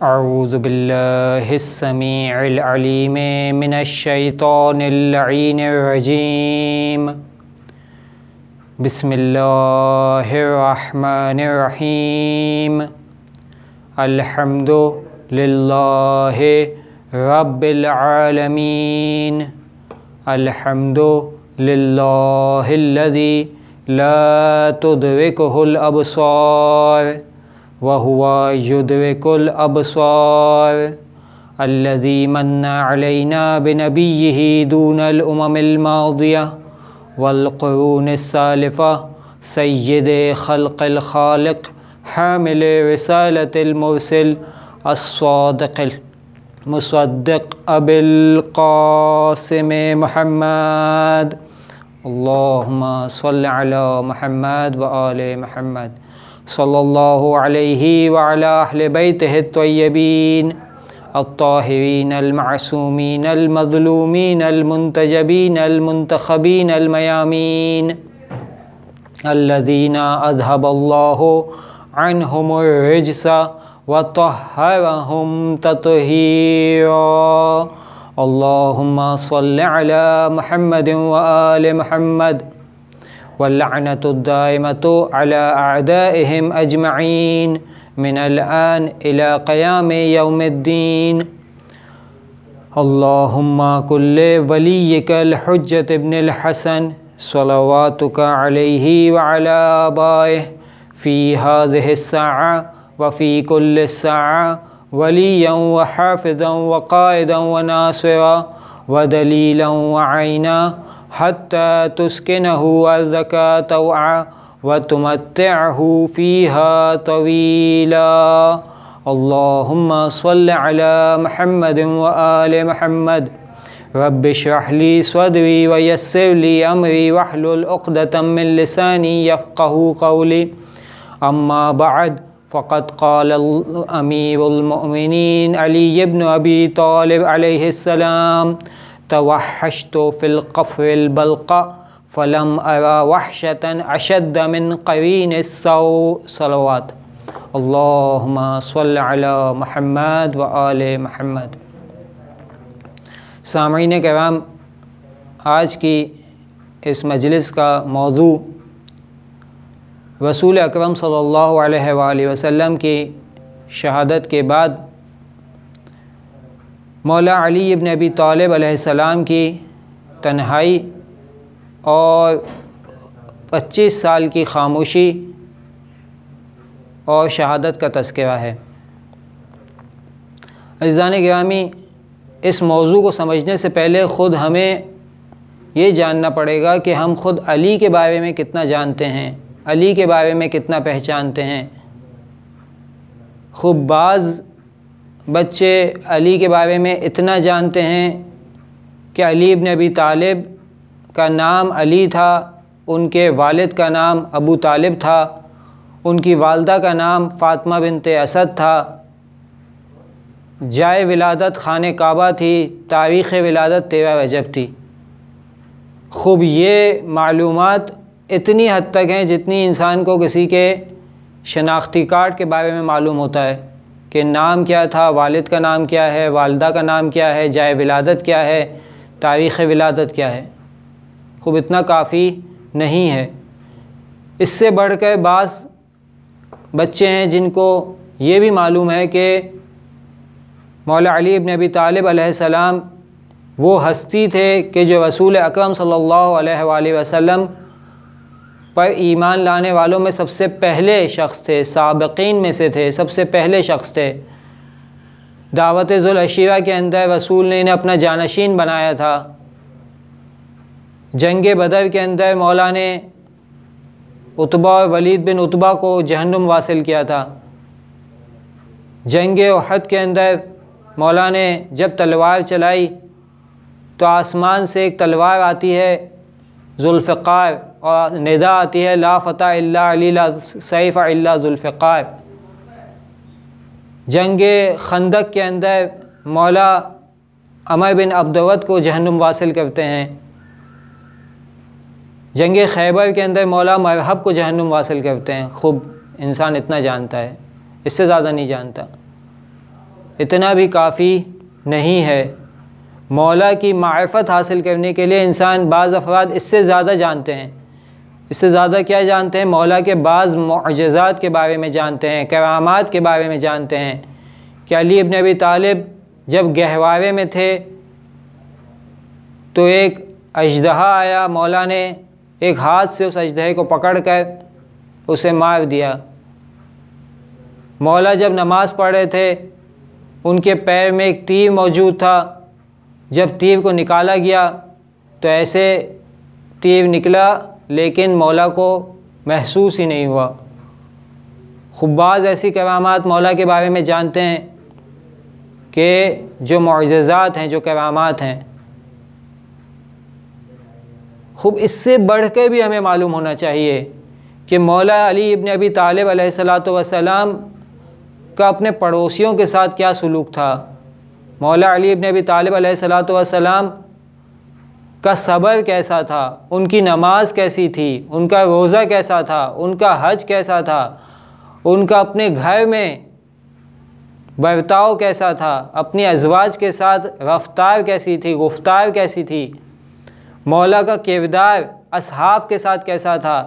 أعوذ بالله السميع العليم من الشيطان اللعين الرجيم بسم الله الرحمن الرحيم الحمد لله رب العالمين الحمد لله الذي لا تدركه الأبصار وهو يدرك الأبصار الذي من علينا بنبيه دون الأمم الماضية والقرون السالفة سيد خلق الخالق حامل رسالة المرسل الصادق المصدق أبي القاسم محمد اللهم صل على محمد وآل محمد صلى الله عليه وعلى أهل بيته الطيبين الطاهرين المعصومين المظلومين المنتجبين المنتخبين الميامين الذين أذهب الله عنهم الرجس وطهرهم تطهيرا اللهم صل على محمد وآل محمد واللعنة الدائمة على أعدائهم أجمعين من الآن إلى قيام يوم الدين اللهم كل وليك الحجة ابن الحسن صلواتك عليه وعلى آبائه في هذه الساعة وفي كل الساعة وليا وحافظا وقائدا وناصرا ودليلا وعينا حتى تسكنه الزكاة وعا وتمتعه فيها طويلا اللهم صل على محمد وآل محمد رب اشرح لي صدري ويسر لي أمري واحلل عقدة من لساني يفقه قولي أما بعد فقد قال أمير المؤمنين علي بن أبي طالب عليه السلام तवहश तो फ़िलकफ़िलबलका फ़लम अरा वहशतन अशद मिन कवीन सौ सलवात अल्ला महमद व आल महमद सामीन कराम आज की इस मजलिस का मौजू रसूल अकरम सल्लल्लाहु अलैहि वसल्लम की शहादत के बाद मौला अली इब्न अबी तालब अलैहिस्सलाम की तन्हाई और 25 साल की खामोशी और शहादत का तस्करा है अजान ग्रामी इस मौजू को समझने से पहले ख़ुद हमें ये जानना पड़ेगा कि हम खुद अली के बारे में कितना जानते हैं अली के बारे में कितना पहचानते हैं खूब बाज़ बच्चे अली के बारे में इतना जानते हैं कि अली इबन अबी तालिब का नाम अली था उनके वालिद का नाम अबू तालिब था उनकी वालदा का नाम फ़ातिमा बिन असद था जाए विलादत खान काबा थी तारीख़ विलादत तेरह रजब थी खूब ये मालूम इतनी हद तक हैं जितनी इंसान को किसी के शनाख्ती कार्ड के बारे में मालूम होता है कि नाम क्या था वालिद का नाम क्या है वालदा का नाम क्या है जाय विलादत क्या है तारीख़ विलादत क्या है खूब इतना काफ़ी नहीं है इससे बढ़ कर बास बच्चे हैं जिनको ये भी मालूम है कि मौला अली इबन अबी तालिब सलाम वो हस्ती थे कि जो रसूल अकरम सल्लल्लाहु अलैहि वसल्लम पर ईमान लाने वालों में सबसे पहले शख्स थे सबकिन में से थे सबसे पहले शख्स थे दावत ज़ुलशीरा के अंदर रसूल ने इन्हें अपना जानशीन बनाया था जंग बदर के अंदर मौला ने उतबा और वलीद बिन उतबा को जहन्नुम वासिल किया था जंग अहद के अंदर मौला ने जब तलवार चलाई तो आसमान से एक तलवार आती है जुल्फ़ार और नज़ा आती है ला फ़तः अल्ला सैफ़ अल्ला ज़ुल्फ़ार जंग खंदक के अंदर मौला अमर बिन अब्दवत को जहनुम वासिल करते हैं जंग खैबर के अंदर मौला मरहब को जहनुम वासिल करते हैं खूब इंसान इतना जानता है इससे ज़्यादा नहीं जानता इतना भी काफ़ी नहीं है मौला की मार्फत हासिल करने के लिए इंसान बाज़ अफराद इससे ज़्यादा जानते हैं इससे ज़्यादा क्या जानते हैं मौला के बाद मुजजात के बारे में जानते हैं करामात के बारे में जानते हैं कि अली इबन अबी तालब जब गहवारे में थे तो एक अजदहा आया मौला ने एक हाथ से उस अजदहे को पकड़ कर उसे मार दिया मौला जब नमाज़ पढ़ रहे थे उनके पैर में एक तीर मौजूद था जब तीर को निकाला गया तो ऐसे तीर निकला लेकिन मौला को महसूस ही नहीं हुआ खुबाज ऐसी कवामत मौला के बारे में जानते हैं कि जो मुआजात हैं जो कवामत हैं खूब इससे बढ़ के भी हमें मालूम होना चाहिए कि मौला अली इबन अबी तालब वसलाम का अपने पड़ोसियों के साथ क्या सलूक था मौला अली इबन अबी तालब वसलाम का सबर कैसा था उनकी नमाज कैसी थी उनका रोज़ा कैसा था उनका हज कैसा था उनका अपने घर में बर्ताव कैसा था अपने अजवाज के साथ रफ्तार कैसी थी गुफ्तार कैसी थी मौला का किरदार असहाब के साथ कैसा था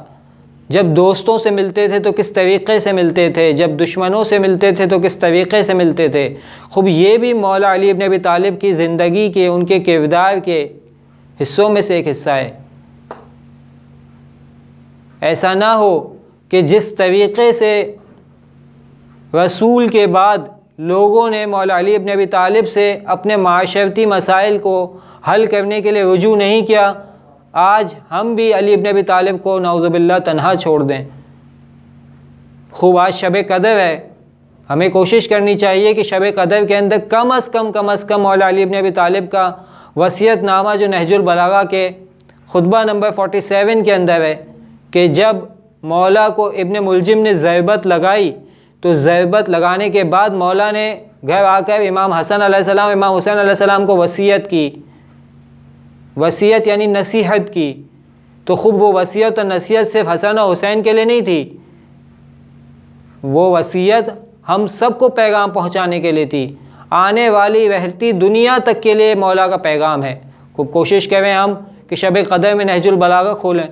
जब दोस्तों से मिलते थे तो किस तरीक़े से मिलते थे जब दुश्मनों से मिलते थे तो किस तरीक़े से मिलते थे खूब ये भी मौला अली नबी अबी तालिब की ज़िंदगी के उनके किरदार के हिस्सों में से एक हिस्सा है ऐसा ना हो कि जिस तरीक़े से रसूल के बाद लोगों ने मौला अली इबन अबी तालिब से अपने माशरती मसाइल को हल करने के लिए रजू नहीं किया आज हम भी अली इबन अबी तालिब को नवजबिल्ला तन्हा छोड़ दें खूब आज शब कदर है हमें कोशिश करनी चाहिए कि शब कदर के अंदर कम अज़ कम कम अज़ कम मौला अली इबन अबी तालिब का नामा जो नहजुल बलागा के खुतबा नंबर 47 के अंदर है कि जब मौला को इबन मुलजिम ने ज़ैबत लगाई तो ज़ैबत लगाने के बाद मौला ने घर आकर इमाम हसन सलाम इमाम हुसैन सलाम को वसीयत की वसीयत यानी नसीहत की तो खूब वो वसीयत और नसीहत सिर्फ हसन और हुसैन के लिए नहीं थी वो वसीयत हम सबको पैगाम पहुंचाने के लिए थी आने वाली बहती दुनिया तक के लिए मौला का पैगाम है को कोशिश करें हम कि शब क़दम में नहजुल खोलें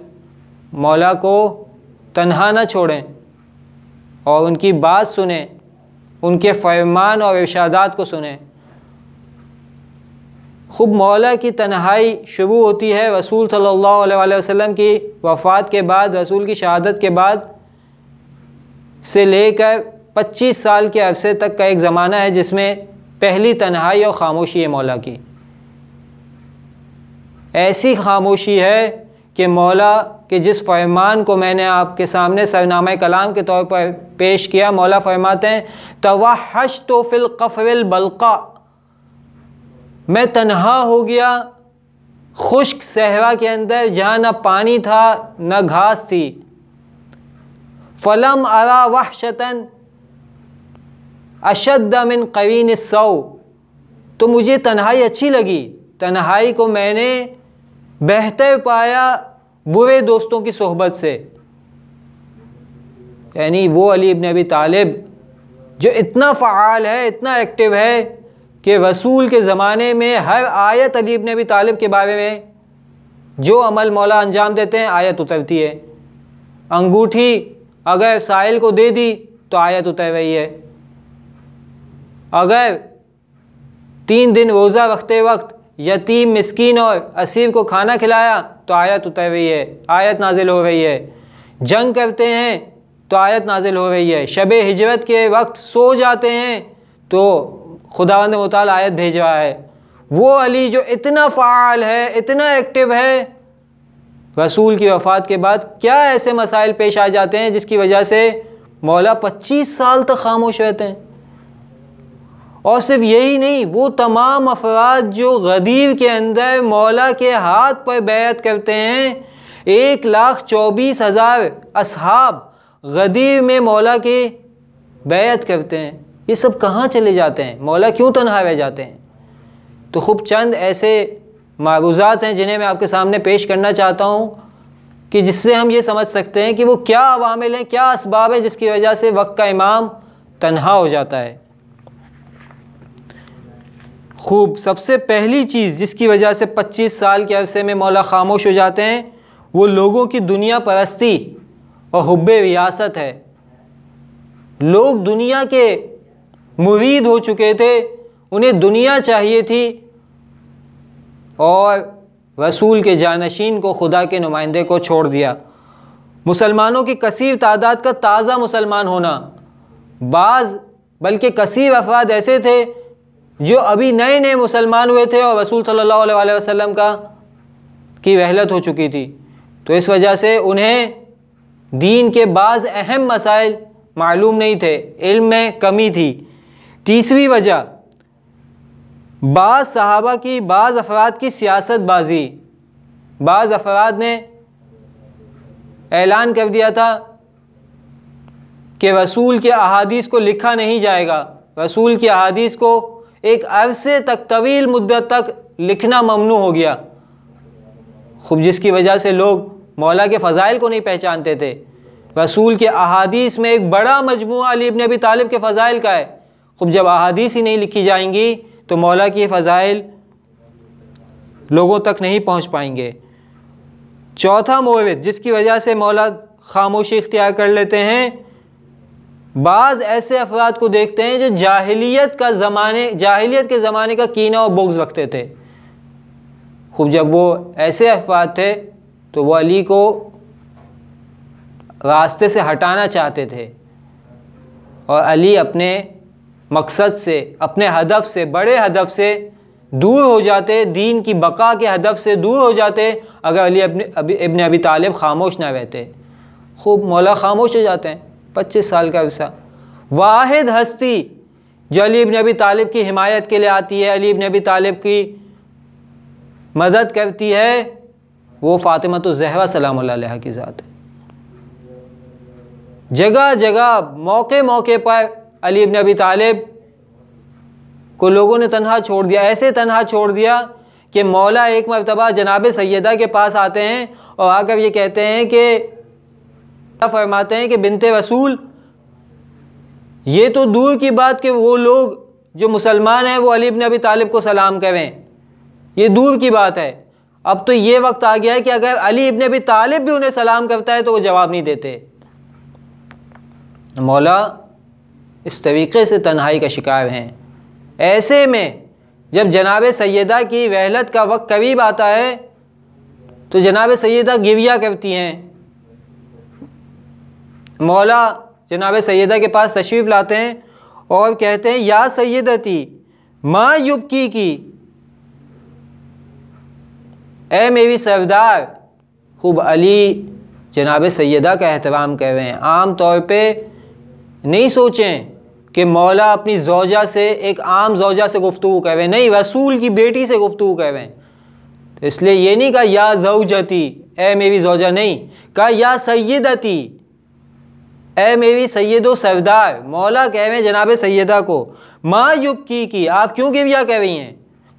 मौला को तन्हा ना छोड़ें और उनकी बात सुने उनके फरमान और इर्शादात को सुने खूब मौला की तन्हाई शुरू होती है रसूल सल्लल्लाहु अलैहि वसल्लम की वफ़ात के बाद रसूल की शहादत के बाद से लेकर 25 साल के अरसे तक का एक ज़माना है जिसमें पहली तन्हाई और ख़ामोशी है मौला की ऐसी खामोशी है कि मौला के जिस फैमान को मैंने आपके सामने सरनामा कलाम के तौर पर पेश किया मौला फैमाते हैं हश तो फिल कफ़रल बल्का मैं तन्हा हो गया खुश्क सहरा के अंदर जहाँ ना पानी था न घास थी फ़लम अरा वह शतन अशद मिन कवीन सौ तो मुझे तन्हाई अच्छी लगी तन्हाई को मैंने बेहतर पाया बुरे दोस्तों की सोहबत से यानी वो अली इबन अबी तालिब जो इतना फ़ाल है इतना एक्टिव है कि रसूल के ज़माने में हर आयत अली इबन अबी तालिब के बारे में जो अमल मौला अंजाम देते हैं आयत उतरती है अंगूठी अगर साहिल को दे दी तो आयत उतर रही है अगर तीन दिन रोज़ा रखते वक्त यतीम मिसकीन और असीम को खाना खिलाया तो आयत उतर रही है आयत नाजिल हो रही है जंग करते हैं तो आयत नाजिल हो रही है शब हिजरत के वक्त सो जाते हैं तो खुदा ने मताल आयत भेज रहा है वो अली जो इतना फ़ाल है इतना एक्टिव है रसूल की वफ़ात के बाद क्या ऐसे मसाइल पेश आ जाते हैं जिसकी वजह से मौला पच्चीस साल तक खामोश रहते हैं और सिर्फ यही नहीं वो तमाम अफराद जो गदीब के अंदर मौला के हाथ पर बैत करते हैं एक लाख चौबीस हज़ार असहाब गदीब में मौला के बैत करते हैं ये सब कहाँ चले जाते हैं मौला क्यों तनहा रह जाते हैं तो खूब चंद ऐसे मागुज़ात हैं जिन्हें मैं आपके सामने पेश करना चाहता हूँ कि जिससे हम ये समझ सकते हैं कि वो क्या अवामिल हैं क्या इसबाब है जिसकी वजह से वक्त का इमाम तनहा हो जाता है खूब सबसे पहली चीज़ जिसकी वजह से 25 साल के अरसे में मौला खामोश हो जाते हैं वो लोगों की दुनिया परस्ती और हब रियासत है लोग दुनिया के मुरीद हो चुके थे उन्हें दुनिया चाहिए थी और रसूल के जानशीन को खुदा के नुमाइंदे को छोड़ दिया मुसलमानों की कसीर तादाद का ताज़ा मुसलमान होना बाज़ बल्कि कसीर अफवाद ऐसे थे जो अभी नए नए मुसलमान हुए थे और रसूल सल्लल्लाहु अलैहि वसल्लम का की वहलत हो चुकी थी तो इस वजह से उन्हें दीन के बाद अहम मसाइल मालूम नहीं थे इल्म में कमी थी तीसरी वजह बाज़ सहाबा की बाज़ अफराद की सियासतबाजी बाज़ अफराद ने ऐलान कर दिया था कि रसूल के अहादीस को लिखा नहीं जाएगा रसूल की अहादीस को एक अरसे तक तवील मुद्दत तक लिखना ममनू हो गया खूब जिसकी वजह से लोग मौला के फ़ज़ाइल को नहीं पहचानते थे रसूल के अहादीस में एक बड़ा मजमू अली इबन अबी तालिब के फ़ज़ाइल का है खूब जब अहादीस ही नहीं लिखी जाएंगी तो मौला के फ़ज़ाइल लोगों तक नहीं पहुँच पाएंगे चौथा मोविद जिसकी वजह से मौला खामोशी इख्तियार कर लेते हैं बाज़ ऐसे अफराद को देखते हैं जो जाहिलियत का ज़माने जाहिलियत के ज़माने का कीना और बुग्स रखते थे खूब जब वो ऐसे अफवाद थे तो वो अली को रास्ते से हटाना चाहते थे और अली अपने मकसद से अपने हदफ से बड़े हदफ से दूर हो जाते दीन की बका के हदफ से दूर हो जाते अगर अली अपने इबन अभी तालिब खामोश ना रहते खूब मौला खामोश हो जाते हैं पच्चीस साल का विसा वाहिद हस्ती जो अलीब नबी तालिब की हिमायत के लिए आती है अलीब नबी तालिब की मदद करती है वो फ़ातिमा तो जहवा सलाम की ज़ात है जगह जगह मौके मौके पर अलीब नबी तालिब को लोगों ने तनहा छोड़ दिया ऐसे तनहा छोड़ दिया कि मौला एक मरतबा जनाब सैदा के पास आते हैं और आकर ये कहते हैं कि फरमाते हैं कि बिनते रसूल ये तो दूर की बात कि वो लोग जो मुसलमान हैं वो अलीब ने अभी तालिब को सलाम करें ये दूर की बात है अब तो ये वक्त आ गया है कि अगर अली इबन अभी तालिब भी उन्हें सलाम करता है तो वो जवाब नहीं देते मौला इस तरीके से तन्हाई का शिकार हैं ऐसे में जब जनाब सैदा की वहलत का वक्त करीब आता है तो जनाब सैदा गिविया करती हैं मौला जनाब सैदा के पास तशरीफ़ लाते हैं और कहते हैं या सैदती माँ युबकी की ए मेरी सरदार खूब अली जनाब सैदा का एहतराम कर रहे हैं आम तौर पे नहीं सोचें कि मौला अपनी जोजा से एक आम जौजा से गुफ्तु कर रहे हैं नहीं रसूल की बेटी से गुफ्तु कर रहे हैं इसलिए ये नहीं कहा या जौजती ए मेरी जोजा नहीं कहा या सैदती ए मेरी व सरदार मौला कह रहे हैं जनाब सैदा को माँ युग की की आप क्यों गिविया कह रही हैं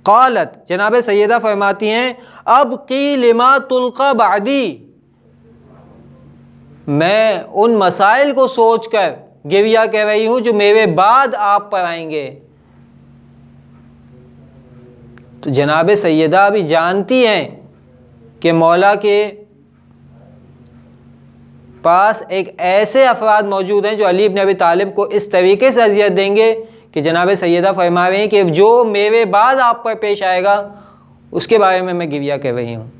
कालत जनाब सैदा फरमाती हैं अब की लिमा तुलका बादी मैं उन मसाइल को सोच कर गिविया कह रही हूँ जो मेरे बाद आप पर आएंगे तो जनाब सैदा अभी जानती हैं कि मौला के पास एक ऐसे अफराद मौजूद हैं जो अली इबन अबी तालिब को इस तरीके से अजियत देंगे कि जनाब सैदा फरमा रही हैं कि जो मेरे बाद आप पर पेश आएगा उसके बारे में मैं गिविया कह रही हूँ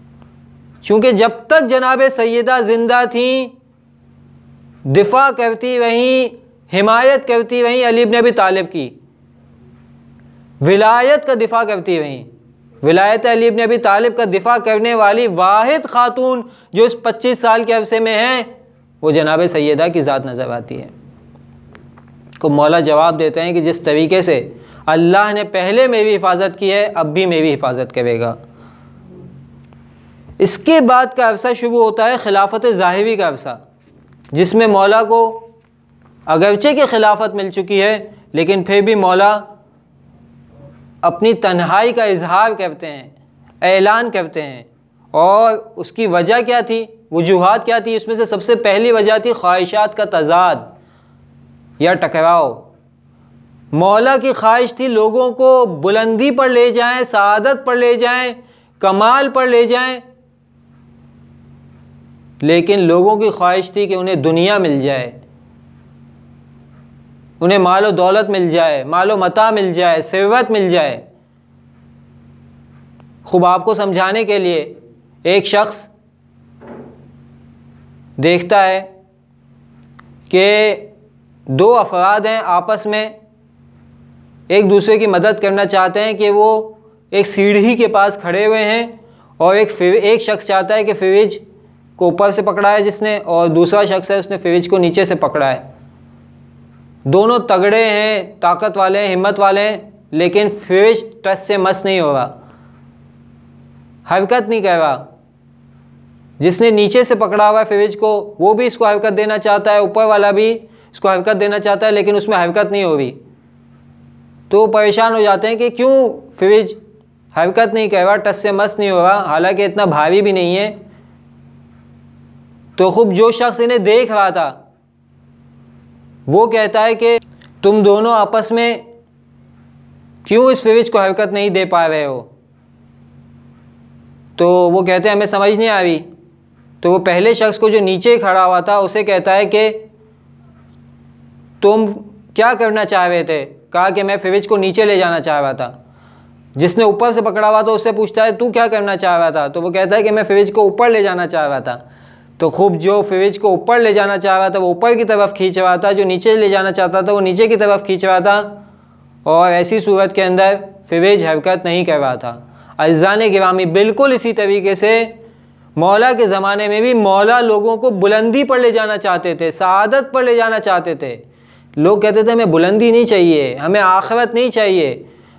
चूँकि जब तक जनाब सैदा ज़िंदा थी दिफा करती रहीं हिमायत करती रहीं अली इबन अबी तालिब की विलायत का दिफा करती रहीं विलायत अली इबन अबी तालिब का दिफा करने वाली वाहिद खातून जो इस 25 साल के अरसे में हैं वो जनाब सैदा की ज़ात नज़र आती है को मौला जवाब देते हैं कि जिस तरीके से अल्लाह ने पहले मेरी हिफाजत की है अब भी मेरी हिफाजत करेगा इसके बाद का अवसर शुरू होता है खिलाफत ज़ाहिरी का अवसर जिसमें मौला को अगरचे की खिलाफत मिल चुकी है लेकिन फिर भी मौला अपनी तन्हाई का इजहार करते हैं ऐलान करते हैं और उसकी वजह क्या थी वजूहत क्या थी इसमें से सबसे पहली वजह थी ख्वाहिशात का तजाद या टकराव मौला की ख्वाहिश थी लोगों को बुलंदी पर ले जाएं सादत पर ले जाएं कमाल पर ले जाएं लेकिन लोगों की ख्वाहिश थी कि उन्हें दुनिया मिल जाए उन्हें मालो दौलत मिल जाए मालो मता मिल जाए सेवत मिल जाए खूब आपको समझाने के लिए एक शख्स देखता है कि दो अफराद हैं आपस में एक दूसरे की मदद करना चाहते हैं कि वो एक सीढ़ी के पास खड़े हुए हैं और एक एक शख्स चाहता है कि फ्रिज को ऊपर से पकड़ा है जिसने और दूसरा शख्स है उसने फ्रिज को नीचे से पकड़ा है दोनों तगड़े हैं ताकत वाले हैं हिम्मत वाले हैं लेकिन फ्रिज ट्रस्ट से मस्त नहीं हो रहा हरकत नहीं कर रहा जिसने नीचे से पकड़ा हुआ है फेविज को वो भी इसको हरकत देना चाहता है ऊपर वाला भी इसको हरकत देना चाहता है लेकिन उसमें हरकत नहीं हो रही तो परेशान हो जाते हैं कि क्यों फेविज हरकत नहीं कर रहा टस से मस्त नहीं हो रहा हालांकि इतना भारी भी नहीं है तो खूब जो शख्स इन्हें देख रहा था वो कहता है कि तुम दोनों आपस में क्यों इस फिविज को हरकत नहीं दे पा रहे हो तो वो कहते हैं हमें समझ नहीं आ रही तो वो पहले शख्स को जो नीचे खड़ा हुआ था उसे कहता है कि तुम क्या करना चाह रहे थे कहा कि मैं फिविज को नीचे ले जाना चाह रहा था जिसने ऊपर से पकड़ा हुआ था उससे पूछता है तू क्या करना चाह रहा था तो वो कहता है कि मैं फिविज को ऊपर ले जाना चाह रहा था तो खूब जो फिविज को ऊपर ले जाना चाह रहा था वो ऊपर की तरफ खींच रहा था जो नीचे ले जाना चाहता था वो नीचे की तरफ खींच रहा था और ऐसी सूरत के अंदर फिविज हरकत नहीं कर रहा था अज़ान गिरामी बिल्कुल इसी तरीके से मौला के ज़माने में भी मौला लोगों को बुलंदी पर ले जाना चाहते थे शादत पर ले जाना चाहते थे लोग कहते थे हमें बुलंदी नहीं चाहिए हमें आखिरत नहीं चाहिए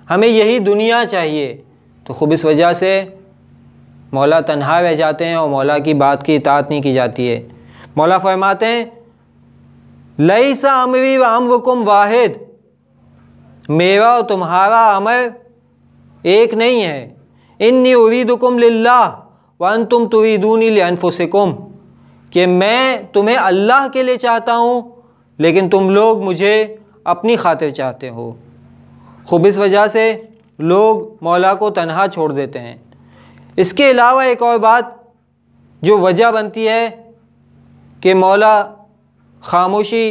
हमें यही दुनिया चाहिए तो खूब इस वजह से मौला तन्हा रह जाते हैं और मौला की बात की इतात नहीं की जाती है मौला फरमाते हैं लई सा अमरी व वकुम वाहिद मेरा और तुम्हारा अमर एक नहीं है इन्नी उरीदुकुम लिल्लाह वन तुम तुवीदूनी लियानफुसकुम कि मैं तुम्हें अल्लाह के लिए चाहता हूँ लेकिन तुम लोग मुझे अपनी खातिर चाहते हो खूब इस वजह से लोग मौला को तनहा छोड़ देते हैं इसके अलावा एक और बात जो वजह बनती है कि मौला खामोशी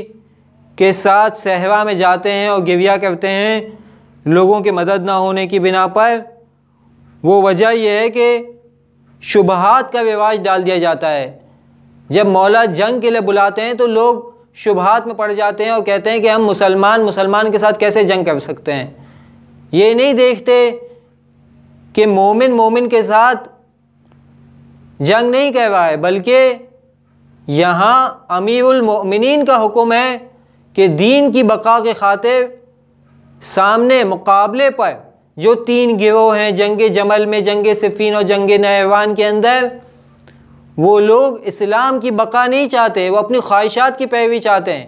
के साथ सहवा में जाते हैं और गिविया करते हैं लोगों की मदद ना होने की बिना पर वो वजह यह है कि शुबहात का विवाज डाल दिया जाता है जब मौला जंग के लिए बुलाते हैं तो लोग शुबहात में पड़ जाते हैं और कहते हैं कि हम मुसलमान मुसलमान के साथ कैसे जंग कर सकते हैं ये नहीं देखते कि मोमिन मोमिन के साथ जंग नहीं कह रहा है बल्कि यहाँ अमीरमिन का हुक्म है कि दीन की बका के खातिर सामने मुकाबले पर जो तीन गिरोह हैं जंग जमल में जंग सिफीन और जंग नहवान के अंदर वो लोग इस्लाम की बका नहीं चाहते वो अपनी ख्वाहिशात की पैरवी चाहते हैं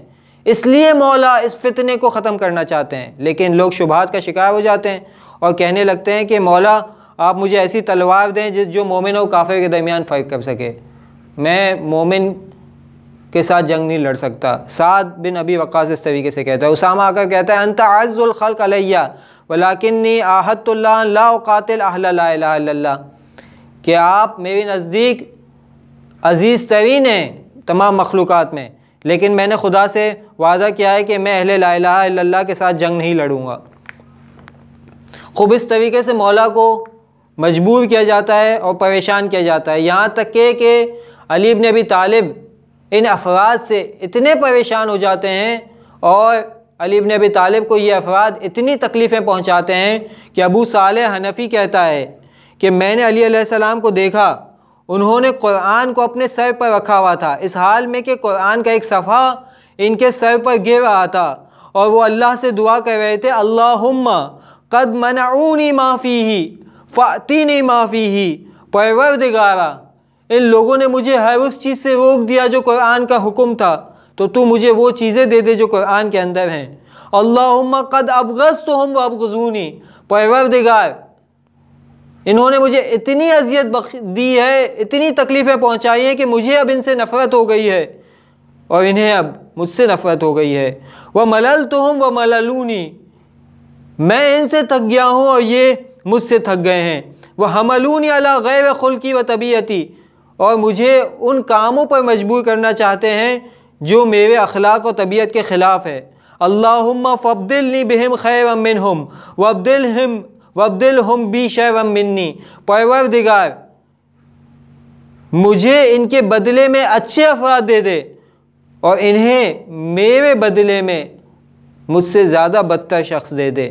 इसलिए मौला इस फितने को ख़त्म करना चाहते हैं लेकिन लोग शुभात का शिकार हो जाते हैं और कहने लगते हैं कि मौला आप मुझे ऐसी तलवार दें जो मोमिन और काफ़े के दरमियान फ़र्क कर सके मैं मोमिन के साथ जंग नहीं लड़ सकता साद बिन अभी वक़ास इस तरीके से कहता है उसामा आकर कहता है अंत आज़ुल खल कलैया वलाकिन आहतुल्लाक़ातिल अहल्ला कि आप मेरे नज़दीक अज़ीज़ तवीन हैं तमाम मखलूक़ में लेकिन मैंने खुदा से वादा किया है कि मैं अहल ला के साथ जंग नहीं लड़ूँगा खूब इस तरीके से मौला को मजबूर किया जाता है और परेशान किया जाता है यहाँ तक के कि अलीब ने भी तालिब इन अफराज से इतने परेशान हो जाते हैं और अली इबन अबी तालिब को ये अफवाद इतनी तकलीफ़ें पहुँचाते हैं कि अबू साल हनफ़ी कहता है कि मैंने अली सलाम को देखा उन्होंने कुरान को अपने सर पर रखा हुआ था इस हाल में कि कुरान का एक सफ़ा इनके सर पर गिर रहा था और वो अल्लाह से दुआ कर रहे थे अल्लाह कद मनाऊनी माफ़ी ही फ़ातीनी माफ़ी ही परवर दिगारा इन लोगों ने मुझे हर उस चीज़ से रोक दिया जो कुरान का हुक्म था तो तू मुझे वो चीज़ें दे दे जो कुरान के अंदर हैं अल्लाह कद अबगज़ तो हम व अबगजूनी परवरदिगार इन्होंने मुझे इतनी अजियत बख्श दी है इतनी तकलीफ़ें पहुँचाई हैं कि मुझे अब इनसे नफ़रत हो गई है और इन्हें अब मुझसे नफ़रत हो गई है वह मलल तो हम व मललूनी मैं इनसे थक गया हूँ और ये मुझसे थक गए हैं वह हमलूनी अला गैर खुल की व तबीयती और मुझे उन कामों पर मजबूर करना चाहते हैं जो मेरे अखलाक व तबीयत के ख़िलाफ़ है अल्लाम फ़ब्दिलनी बिहिम खैर मिन हम वब्दिल हम वब्दिल हम बी शैव मिन्नी पैवर दिगार मुझे इनके बदले में अच्छे अफराद दे दे और इन्हें मेरे बदले में मुझसे ज़्यादा बदतर शख्स दे दे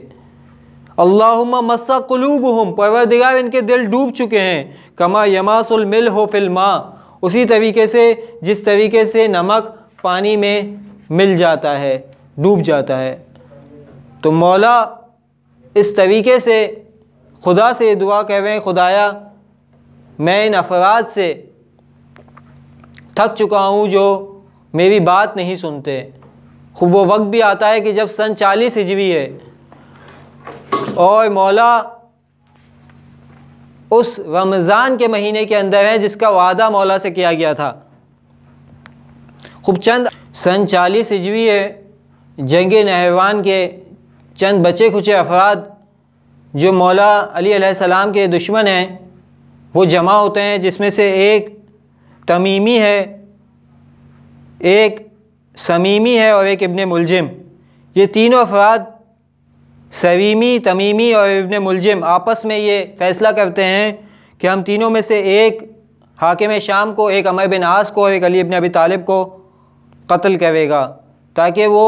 अल्लाहुम्मा मस्सा कलूब हम परवरदिगार इनके दिल डूब चुके हैं कमा यमासुल मिल हो फिल्मा उसी तरीके से जिस तरीके से नमक पानी में मिल जाता है डूब जाता है तो मौला इस तरीके से खुदा से दुआ कह रहे हैं खुदाया मैं इन अफराद से थक चुका हूँ जो मेरी बात नहीं सुनते खूब वो वक्त भी आता है कि जब सन चालीस हिजवी है और मौला उस रमज़ान के महीने के अंदर है जिसका वादा मौला से किया गया था खूब चंद सन चालीस है जंग नहवान के चंद बचे खुचे अफराद जो मौला अली सलाम के दुश्मन हैं वो जमा होते हैं जिसमें से एक तमीमी है एक समीमी है और एक इबन मुलजिम ये तीनों अफराद सवीमी तमीमी और इबन मुलजिम आपस में ये फ़ैसला करते हैं कि हम तीनों में से एक हाकिम शाम को एक अमर बिन आस को एक अली इबन अबी तालिब को कत्ल करेगा ताकि वो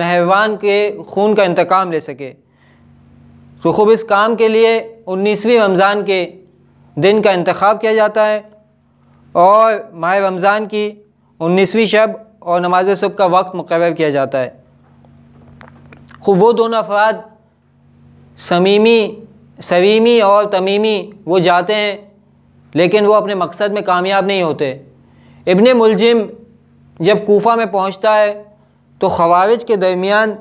नहवान के खून का इंतकाम ले सके तो खूब इस काम के लिए उन्नीसवीं रमज़ान के दिन का इंतखब किया जाता है और माह रमज़ान की उन्नीसवीं शब और नमाज सुबह का वक्त मुकर किया जाता है खूब वो दोनों अफराद समीमी सवीमी और तमीमी वो जाते हैं लेकिन वो अपने मकसद में कामयाब नहीं होते इबन मुलजिम जब कोफा में पहुंचता है तो खवारिज के दरमियान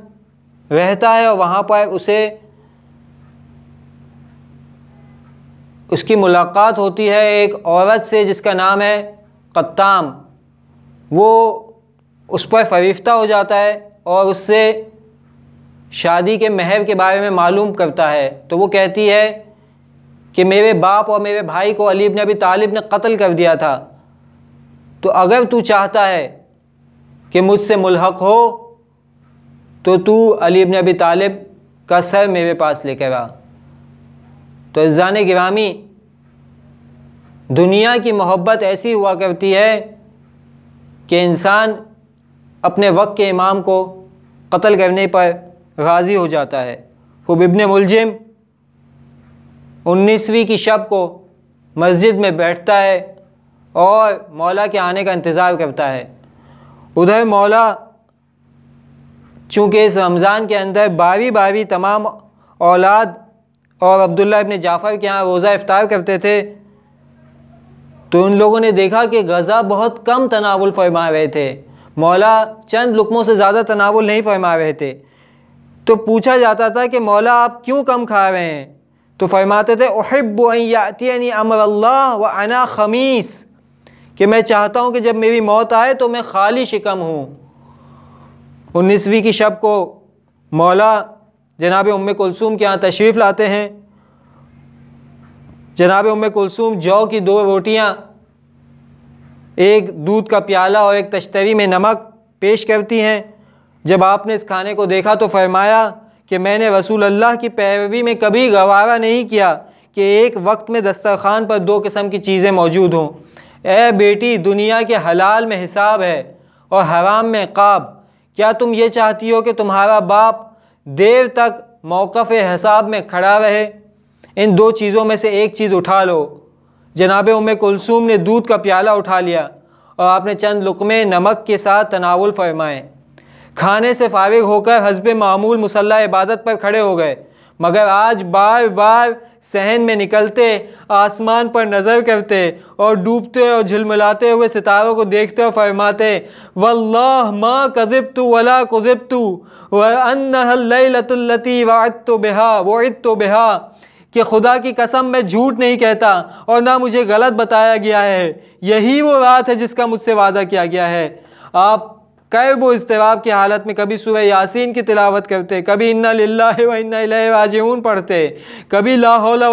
रहता है और वहाँ पर उसे उसकी मुलाकात होती है एक औरत से जिसका नाम है कत्ताम वो उस पर फरीफ्ता हो जाता है और उससे शादी के महव के बारे में मालूम करता है तो वो कहती है कि मेरे बाप और मेरे भाई को अलीब ने अभी तालिब ने कत्ल कर दिया था तो अगर तू चाहता है कि मुझसे मुलहक हो तो तू अली इबन अबी तालिब का सर मेरे पास लेकर आ तो इज़ान गिरामी दुनिया की मोहब्बत ऐसी हुआ करती है कि इंसान अपने वक्त के इमाम को कत्ल करने पर राज़ी हो जाता है खूब इबन मुलजिम उन्नीसवीं की शब को मस्जिद में बैठता है और मौला के आने का इंतज़ार करता है उधर मौला चूँकि इस रमज़ान के अंदर बावी बावी तमाम औलाद और अब्दुल्ला इब्ने जाफ़र के यहाँ रोज़ा इफ्तार करते थे तो उन लोगों ने देखा कि गज़ा बहुत कम तनावुल फरमा रहे थे मौला चंद लुकमों से ज़्यादा तनावुल नहीं फरमा रहे थे तो पूछा जाता था कि मौला आप क्यों कम खा रहे हैं तो फरमाते थे ओहब्बयाती अमर अल्लाह व अना खमीस कि मैं चाहता हूँ कि जब मेरी मौत आए तो मैं खाली शिकम हूँ उन्नीसवीं की शब को मौला जनाब उम कुलसूम के यहाँ तशरीफ़ लाते हैं जनाब उम कुलसूम जौ की दो रोटियाँ एक दूध का प्याला और एक तश्तरी में नमक पेश करती हैं जब आपने इस खाने को देखा तो फरमाया कि मैंने रसूल अल्लाह की पैरवी में कभी गवारा नहीं किया कि एक वक्त में दस्तरखान पर दो किस्म की चीज़ें मौजूद हों ए बेटी दुनिया के हलाल में हिसाब है और हराम में काब क्या तुम ये चाहती हो कि तुम्हारा बाप देर तक मौक़ हिसाब में खड़ा रहे इन दो चीज़ों में से एक चीज़ उठा लो जनाब उम कुलसूम ने दूध का प्याला उठा लिया और आपने चंद लुकमे नमक के साथ तनावुल फरमाए खाने से फारिग होकर हजब मामूल मुसल्ला इबादत पर खड़े हो गए मगर आज बार बार सहन में निकलते आसमान पर नज़र करते और डूबते और झिलमिलाते हुए सितारों को देखते और फरमाते वल्लाह मा कज़ब तो वला व तो वन्नहलती वात तो बेहा वात तो बेहा कि खुदा की कसम मैं झूठ नहीं कहता और ना मुझे गलत बताया गया है यही वो रात है जिसका मुझसे वादा किया गया है आप कै वो इस्तेवाब की हालत में कभी सुबह यासीन की तिलावत करते कभी इन्ना लाला व इन्ना पढ़ते कभी लाहौला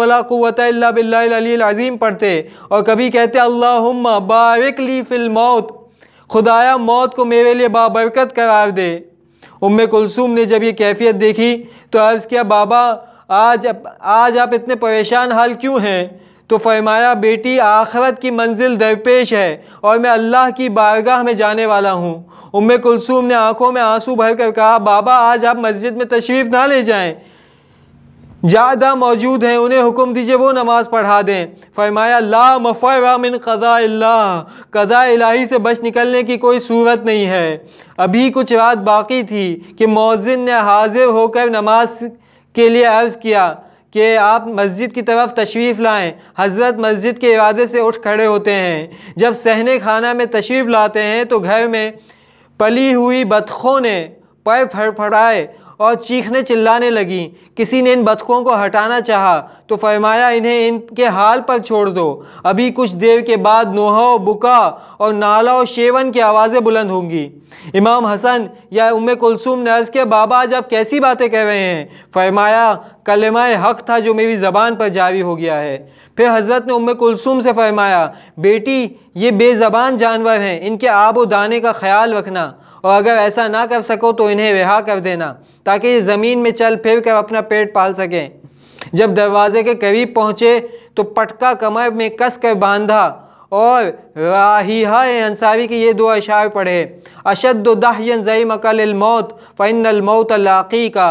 अज़ीम पढ़ते और कभी कहते अल्लाह बारिक ली फिल मौत खुदाया मौत को मेरे लिए बाबरकत करार दे उम कुलसूम ने जब ये कैफियत देखी तो अर्ज़ किया बाबा आज आज आप इतने परेशान हाल क्यों हैं तो फरमाया बेटी आखरत की मंजिल दरपेश है और मैं अल्लाह की बारगाह में जाने वाला हूँ उम कुलसूम ने आंखों में आंसू भर कर कहा बाबा आज आप मस्जिद में तशरीफ़ ना ले जाएं ज़्यादा मौजूद हैं उन्हें हुक्म दीजिए वो नमाज़ पढ़ा दें फरमाया ला मफ़र मिन कज़ा कज़ा इलाही से बच निकलने की कोई सूरत नहीं है अभी कुछ रात बाकी थी कि मौजिन ने हाजिर होकर नमाज के लिए अर्ज़ किया कि आप मस्जिद की तरफ तशरीफ़ लाएं हज़रत मस्जिद के इरादे से उठ खड़े होते हैं जब सहने खाना में तशरीफ़ लाते हैं तो घर में पली हुई बतखों ने पैर फड़फड़ाए और चीखने चिल्लाने लगीं किसी ने इन बतखों को हटाना चाहा तो फरमाया इन्हें इनके हाल पर छोड़ दो अभी कुछ देर के बाद नोहा और बुका और नाला और शेवन की आवाज़ें बुलंद होंगी इमाम हसन या उम कुलसुम नर्स के बाबा आज आप कैसी बातें कह रहे हैं फरमाया कलमा हक़ था जो मेरी ज़बान पर जारी हो गया है फिर हज़रत ने उम कुलसुम से फरमाया बेटी ये बेज़बान जानवर हैं इनके आबो दाने का ख्याल रखना और अगर ऐसा ना कर सको तो इन्हें रिहा कर देना ताकि ज़मीन में चल फिर कर अपना पेट पाल सकें जब दरवाजे के करीब पहुँचे तो पटका कमर में कस कर बांधा और राहिहा अंसारी के ये दो अशार पढ़े अशदुदहन ज़ई फ़ैनल मौत लाकी का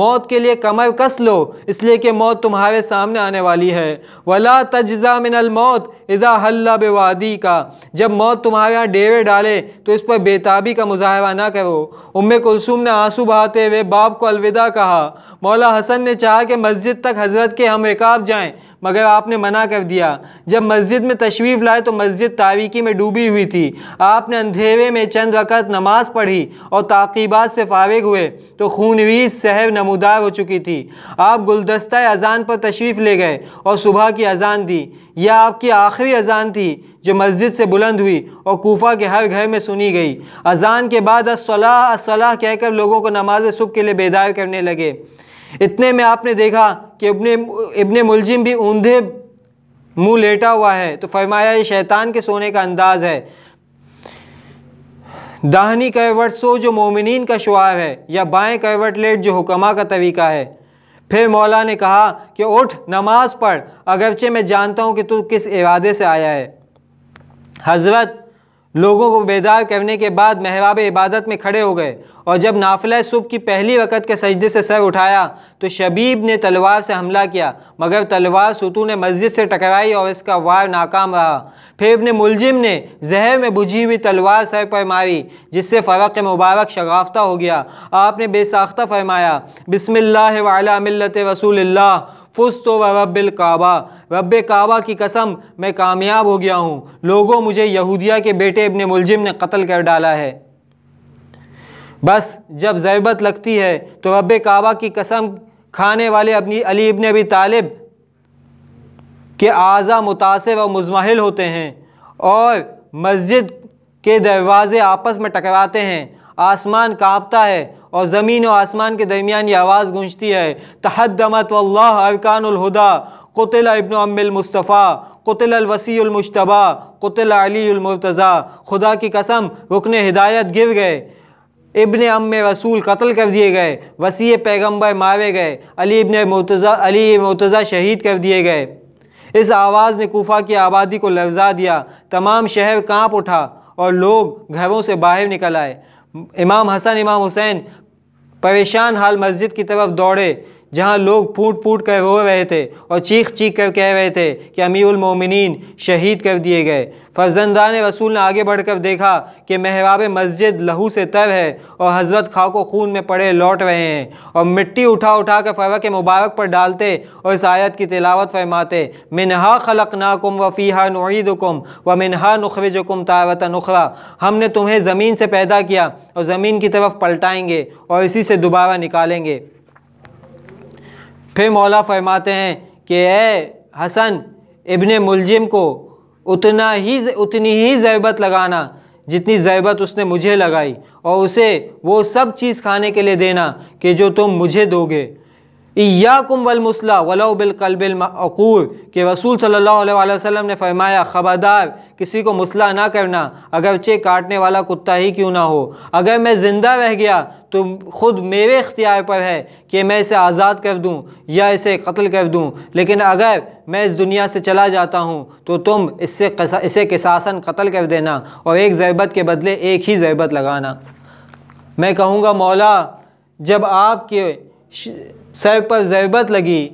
मौत के लिए कमर कस लो इसलिए कि मौत तुम्हारे सामने आने वाली है वला मिनल मिनलमौत इज़ा हल्ला बेवादी का जब मौत तुम्हारे यहाँ डेवे डाले तो इस पर बेताबी का मुजाहरा ना करो उम कुलसुम ने आंसू बहाते हुए बाप को अलविदा कहा मौला हसन ने चाहा कि मस्जिद तक हज़रत के हम एकाब जाएँ मगर आपने मना कर दिया जब मस्जिद में तशवीफ लाए तो मस्जिद तारीकी में डूबी हुई थी आपने अंधेरे में चंद रकत रकत नमाज पढ़ी और ताकीबात से फारिग हुए तो खूनवीज सहब नमूदार हो चुकी थी आप गुलदस्ता अजान पर तशरीफ़ ले गए और सुबह की अजान दी यह आपकी आखिरी अजान थी जो मस्जिद से बुलंद हुई और कोफा के हर घर में सुनी गई अजान के बाद असलाह असलाह कहकर लोगों को नमाज सुख के लिए बेदार करने लगे इतने में आपने देखा कि इब्ने इब्ने मुलजिम भी ऊंधे मुंह लेटा हुआ है तो फरमाया ये शैतान के सोने का अंदाज़ है दाहनी कैवट सो जो मोमिन का शुआब है या बाएं करवट लेट जो हुकमा का तरीका है फिर मौला ने कहा कि उठ नमाज पढ़ अगरचे मैं जानता हूँ कि तू किस इरादे से आया है हज़रत लोगों को बेदार करने के बाद महबाब इबादत में खड़े हो गए और जब नाफिला सुबह की पहली वक़्त के सजदे से सर उठाया तो शबीब ने तलवार से हमला किया मगर तलवार सुतू ने मस्जिद से टकराई और इसका वार नाकाम रहा फिर अपने मुलजिम ने जहर में बुझी हुई तलवार सर पर मारी जिससे फ़र्क मुबारक शगाफ्ता हो गया आपने बेसाख्ता फरमाया बिसमिल्लत रसूल फुस तो वब्बिल काबा रब काबा की कसम मैं कामयाब हो गया हूँ लोगों मुझे यहूदिया के बेटे इबन मुलजिम ने कत्ल कर डाला है बस जब जैबत लगती है तो रब काबा की कसम खाने वाले अपनी अली इबन अबी तालिब के आज़ा मुतासर व मुजमाहिल होते हैं और मस्जिद के दरवाज़े आपस में टकराते हैं आसमान कांपता है और ज़मीन और आसमान के दरमियान ये आवाज़ गूंजती है तहदमत वल्ला अरकानहुदा कुतिल अम्मिल मुस्तफ़ा कुतिल अलवसीमशतबा कुतिल मुर्तज़ा खुदा की कसम रुकन हिदायत गिर गए इबन अम रसूल कत्ल कर दिए गए वसी पैगम्बर मारे गए अली इबन मुर्तज़ा अली मुर्तज़ा शहीद कर दिए गए इस आवाज़ ने कोफा की आबादी को लफजा दिया तमाम शहर कांप उठा और लोग घरों से बाहर निकल आए इमाम हसन इमाम हुसैन परेशान हाल मस्जिद की तरफ दौड़े जहाँ लोग फूट फूट कर रो रहे थे और चीख चीख कर कह रहे थे कि मोमिनीन शहीद कर दिए गए फर्जंदा रसूल ने आगे बढ़कर देखा कि महराब मस्जिद लहू से तर है और हजरत खा को खून में पड़े लौट रहे हैं और मिट्टी उठा उठा कर के मुबारक पर डालते और इस आयत की तिलावत फरमाते मिनहा खलक नाकुम वफ़ीहा नुईदुकुम व मिनहा नुखरजुकुम तावत नुखरा हमने तुम्हें ज़मीन से पैदा किया और ज़मीन की तरफ पलटाएंगे और इसी से दोबारा निकालेंगे फिर मौला फरमाते हैं कि ए हसन इब्ने मुलजिम को उतना ही उतनी ही ज़रबत लगाना जितनी ज़रबत उसने मुझे लगाई और उसे वो सब चीज़ खाने के लिए देना कि जो तुम मुझे दोगे इयाकुम वलमसला वलो बिलकलबिलमूर के रसूल सल्लल्लाहु अलैहि वसल्लम ने फरमाया ख़बरदार किसी को मुसला ना करना अगरचे काटने वाला कुत्ता ही क्यों ना हो अगर मैं ज़िंदा रह गया तो ख़ुद मेरे इख्तियार पर है कि मैं इसे आज़ाद कर दूँ या इसे कत्ल कर दूँ लेकिन अगर मैं इस दुनिया से चला जाता हूँ तो तुम इससे इसे किसासन कत्ल कर देना और एक ज़रबत के बदले एक ही ज़रबत लगाना मैं कहूँगा मौला जब आपके सर पर ज़रबत लगी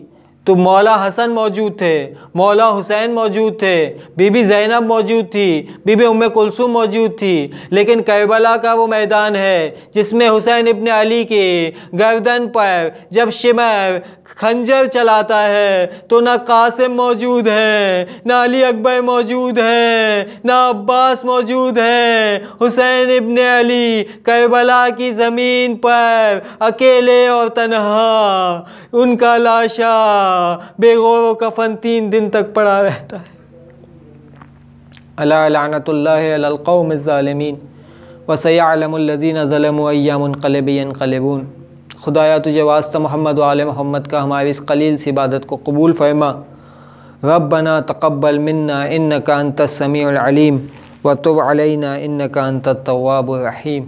तो मौला हसन मौजूद थे मौला हुसैन मौजूद थे बीबी जैनब मौजूद थी बीबी उम्मे कुलसुम मौजूद थी लेकिन करबला का वो मैदान है जिसमें हुसैन इब्न अली के गर्दन पर जब शिमर खंजर चलाता है तो ना कासिम मौजूद है ना अली अकबर मौजूद है ना अब्बास मौजूद है हुसैन इब्न अली करबला की ज़मीन पर अकेले और तनहा उनका लाशा बेगौर कफन तीन दिन तक पड़ा रहता है अलानतल्लाकौमज़ालमीन वसैलमदीन कलेबून खुदाया तुझे वास्ता मोहम्मद वाल मोहम्मद का हमारी इस कलील सी इबादत को कबूल फैमा रब बना तकबल मन्ना इन का अंत समीम व तुब अलना इन का अंत तवाबरहीम